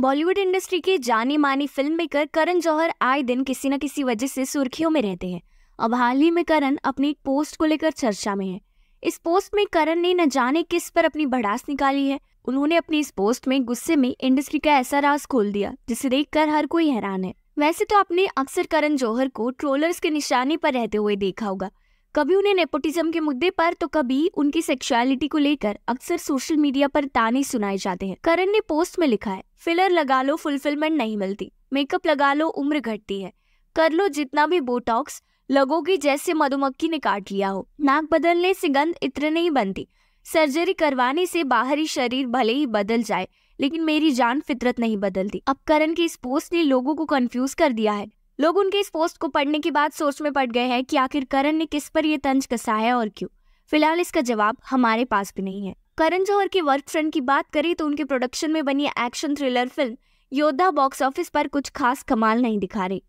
Bollywood industry के जाने माने फिल्म मेकर करण जौहर आए दिन किसी न किसी वजह से सुर्खियों में रहते हैं अब हाल ही में करण अपनी एक पोस्ट को लेकर चर्चा में है इस पोस्ट में करण ने न जाने किस पर अपनी भड़ास निकाली है उन्होंने अपनी इस पोस्ट में गुस्से में इंडस्ट्री का ऐसा राज खोल दिया जिसे देखकर हर कोई हैरान है वैसे तो आपने अक्सर करण जौहर को ट्रोलर्स के निशाने पर रहते हुए देखा होगा कभी उन्हें नेपोटिज्म के मुद्दे पर तो कभी उनकी सेक्सुअलिटी को लेकर अक्सर सोशल मीडिया पर ताने सुनाए जाते हैं करण ने पोस्ट में लिखा है फिलर लगा लो फुलफिलमेंट नहीं मिलती मेकअप लगा लो उम्र घटती है कर लो जितना भी बोटॉक्स लगोगी जैसे मधुमक्खी ने काट लिया हो नाक बदलने से गंध इत्र नहीं बनती सर्जरी करवाने से बाहरी शरीर भले ही बदल जाए लेकिन मेरी जान फितरत नहीं बदलती अब करण की इस पोस्ट ने लोगों को कंफ्यूज कर दिया है लोग उनके इस पोस्ट को पढ़ने के बाद सोच में पड़ गए हैं कि आखिर करण ने किस पर यह तंज कसा है और क्यों फिलहाल इसका जवाब हमारे पास भी नहीं है करण जौहर के वर्क फ्रेंड की बात करें तो उनके प्रोडक्शन में बनी action thriller film Yodha box office पर कुछ खास कमाल नहीं दिखा रही